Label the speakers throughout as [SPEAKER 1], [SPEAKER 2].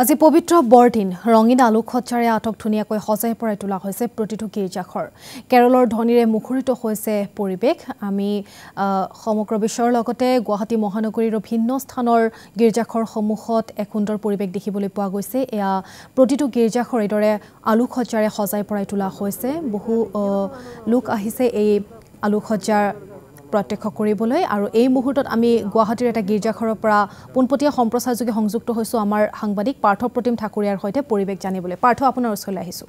[SPEAKER 1] আজি পবিত্ৰ বৰদিন ৰঙীন আলোকসজ্জাৰে আটক ধুনীয়াকৈ সজাই পৰাই তোলা হৈছে প্ৰতিটো গীৰ্জাঘৰ কেৰলৰ ধনীৰে মুখৰিত হৈছে পৰিৱেশ আমি সমগ্ৰ বিশ্বৰ লগতে গুৱাহাটী মহানগৰীৰ ভিন্ন স্থানৰ গীৰ্জাঘৰসমূহত এক সুন্দৰ পৰিৱেশ দেখিবলৈ পোৱা গৈছে এয়া প্ৰতিটো গীৰ্জাঘৰ এইদৰে আলোকসজ্জাৰে সজাই পৰাই তোলা হৈছে বহু লোক আহিছে এই আলোকসজ্জাৰ প্ৰত্যক্ষ কৰিবলৈ আৰু এই মুহূৰ্তত আমি গুৱাহাটীৰ এটা গীৰ্জাঘৰৰ পৰা পোনপটীয়া সম্প্ৰচাৰযোগে সংযুক্ত হৈছোঁ আমাৰ সাংবাদিক পাৰ্থ প্ৰতিম ঠাকুৰীয়াৰ সৈতে পৰিৱেশ জানিবলৈ পাৰ্থ আপোনাৰ ওচৰলৈ আহিছোঁ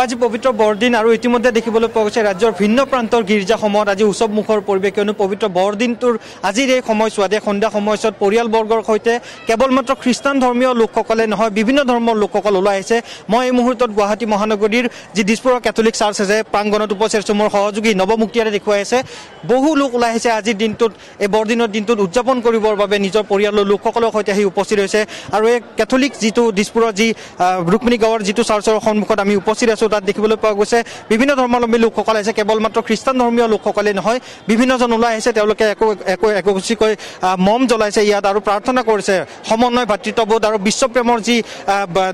[SPEAKER 2] আজি পবিত্ৰ বৰদিন আৰু ইতিমধ্যে দেখিবলৈ পোৱা গৈছে ৰাজ্যৰ ভিন্ন প্ৰান্তৰ গীৰ্জাসমূহত আজি উৎসৱমুখৰ পৰিৱেশ কিয়নো পবিত্ৰ বৰদিনটোৰ আজিৰ এই সময়ছোৱাত এই সন্ধ্যা সময়ছোৱাত পৰিয়ালবৰ্গৰ সৈতে কেৱল মাত্ৰ খ্ৰীষ্টান ধৰ্মীয় লোকসকলে নহয় বিভিন্ন ধৰ্মৰ লোকসকল ওলাই আহিছে মই এই মুহূৰ্তত গুৱাহাটী মহানগৰীৰ যি দিছপুৰৰ কেথলিক চাৰ্চ আছে প্ৰাংগণত উপস্থিত আছোঁ মোৰ সহযোগী নৱমুক্তিয়াৰে দেখুৱাই আছে বহু লোক ওলাই আহিছে আজিৰ দিনটোত এই বৰদিনৰ দিনটোত উদযাপন কৰিবৰ বাবে নিজৰ পৰিয়ালৰ লোকসকলৰ সৈতে আহি উপস্থিত হৈছে আৰু এই কেথলিক যিটো দিছপুৰৰ যি ৰুক্মিণী গাঁৱৰ যিটো চাৰ্চৰ সন্মুখত আমি উপস্থিত আছোঁ আছো তাত দেখিবলৈ পোৱা গৈছে বিভিন্ন ধৰ্মাৱলম্বী লোকসকল আহিছে কেৱল মাত্ৰ খ্ৰীষ্টান ধৰ্মীয় লোকসকলেই নহয় বিভিন্নজন ওলাই আহিছে তেওঁলোকে একো একো একোচিকৈ মম জ্বলাইছে ইয়াত আৰু প্ৰাৰ্থনা কৰিছে সমন্বয় ভাতৃত্ববোধ আৰু বিশ্বপ্ৰেমৰ যি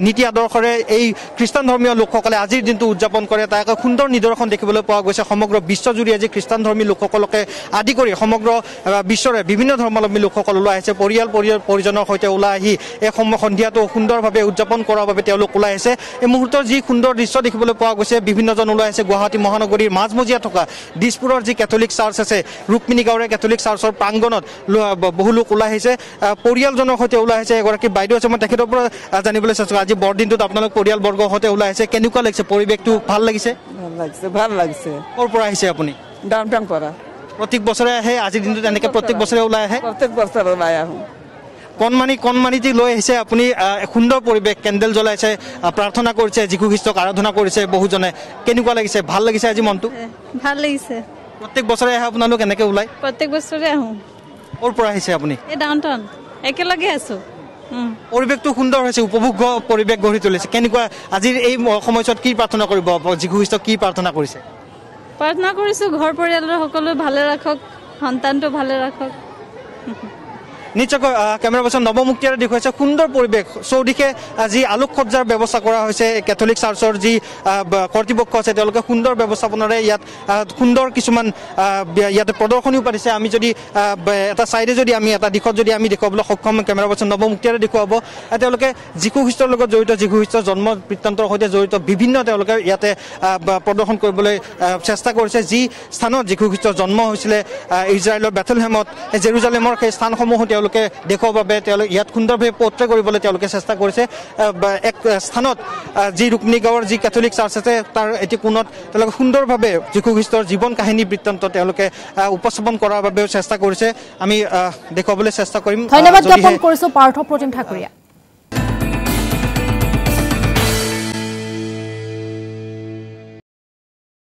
[SPEAKER 2] নীতি আদৰ্শৰে এই খ্ৰীষ্টান ধৰ্মীয় লোকসকলে আজিৰ দিনটো উদযাপন কৰে তাৰ এক সুন্দৰ নিদৰ্শন দেখিবলৈ পোৱা গৈছে সমগ্ৰ বিশ্বজুৰি আজি খ্ৰীষ্টান ধৰ্মী লোকসকলকে আদি কৰি সমগ্ৰ বিশ্বৰে বিভিন্ন ধৰ্মাৱলম্বী লোকসকল ওলাই আহিছে পৰিয়াল পৰিয়াল পৰিজনৰ সৈতে ওলাই আহি এই সন্ধিয়াটো সুন্দৰভাৱে উদযাপন কৰাৰ বাবে তেওঁলোক ওলাই আহিছে এই মুহূৰ্তৰ যি সুন্দৰ দৃশ্য দেখিব দেখিবলৈ পোৱা গৈছে বিভিন্নজন ওলাই আছে গুৱাহাটী মহানগৰীৰ মাজমজিয়া থকা দিছপুৰৰ যি কেথলিক চাৰ্চ আছে ৰুক্মিণী গাঁৱৰে কেথলিক চাৰ্চৰ প্ৰাংগণত বহু লোক ওলাই আহিছে পৰিয়ালজনৰ সৈতে ওলাই আহিছে এগৰাকী বাইদেউ আছে মই তেখেতৰ পৰা জানিবলৈ চাইছোঁ আজি বৰদিনটোত আপোনালোক পৰিয়াল বৰ্গৰ সৈতে ওলাই আহিছে কেনেকুৱা লাগিছে পৰিৱেশটো ভাল লাগিছে ভাল লাগিছে ক'ৰ পৰা আহিছে আপুনি প্ৰত্যেক বছৰে আহে আজিৰ দিনটো এনেকৈ প্ৰত্যেক বছৰে ওলাই আহে প্ৰত্যেক বছৰে ওলাই আহোঁ কণমানি কণমানি দি লৈ আহিছে আপুনি সুন্দৰ পৰিৱেশ কেণ্ডেল জ্বলাইছে প্ৰাৰ্থনা কৰিছে যীশু খ্ৰীষ্টক আৰাধনা কৰিছে বহুজনে কেনেকুৱা লাগিছে ভাল লাগিছে আজি মনটো ভাল লাগিছে প্ৰত্যেক বছৰে আহে আপোনালোক এনেকে ওলাই
[SPEAKER 1] প্ৰত্যেক বছৰে আহোঁ
[SPEAKER 2] ক'ৰ পৰা আহিছে আপুনি
[SPEAKER 1] একেলগে আছো
[SPEAKER 2] পৰিৱেশটো সুন্দৰ হৈছে উপভোগ্য পৰিৱেশ গঢ়ি তুলিছে কেনেকুৱা আজিৰ এই সময়ছোৱাত কি প্ৰাৰ্থনা কৰিব যীশু খ্ৰীষ্ট কি প্ৰাৰ্থনা কৰিছে
[SPEAKER 1] প্ৰাৰ্থনা কৰিছোঁ ঘৰ পৰিয়ালৰ সকলো ভালে ৰাখক সন্তানটো ভালে ৰাখক
[SPEAKER 2] নিশ্চয়কৈ কেমেৰা পাৰ্চন নৱমুক্তিয়াৰে দেখুৱাইছে সুন্দৰ পৰিৱেশ চৌদিশে যি আলোক সজ্জাৰ ব্যৱস্থা কৰা হৈছে কেথলিক চাৰ্চৰ যি কৰ্তৃপক্ষ আছে তেওঁলোকে সুন্দৰ ব্যৱস্থাপনাৰে ইয়াত সুন্দৰ কিছুমান ইয়াতে প্ৰদৰ্শনীও পাতিছে আমি যদি এটা ছাইডে যদি আমি এটা দিশত যদি আমি দেখুৱাবলৈ সক্ষম কেমেৰা পাৰ্চন নৱমুক্তিয়াৰে দেখুৱাব তেওঁলোকে যীশুখ্ৰীষ্টৰ লগত জড়িত যীশুখ্ৰীষ্টৰ জন্ম বৃত্তান্তৰ সৈতে জড়িত বিভিন্ন তেওঁলোকে ইয়াতে প্ৰদৰ্শন কৰিবলৈ চেষ্টা কৰিছে যি স্থানত যীশুখ্ৰীষ্টৰ জন্ম হৈছিলে ইজৰাইলৰ বেথলহেমত জেৰুজালেমৰ সেই স্থানসমূহো তেওঁলোকে তেওঁলোকে দেখুৱাব বাবে তেওঁলোকে ইয়াত সুন্দৰভাৱে পত্ৰ কৰিবলৈ তেওঁলোকে চেষ্টা কৰিছে এক স্থানত যি ৰুক্মিণী গাঁৱৰ যি কেথলিক চাৰ্চ আছে তাৰ এটি কোণত তেওঁলোকে সুন্দৰভাৱে যীশুখ্ৰীষ্টৰ জীৱন কাহিনী বৃত্তান্ত তেওঁলোকে উপস্থাপন কৰাৰ বাবেও চেষ্টা কৰিছে আমি দেখুৱাবলৈ চেষ্টা কৰিম ধন্যবাদ জ্ঞাপন
[SPEAKER 1] কৰিছো পাৰ্থ প্ৰতিম ঠাকুৰীয়া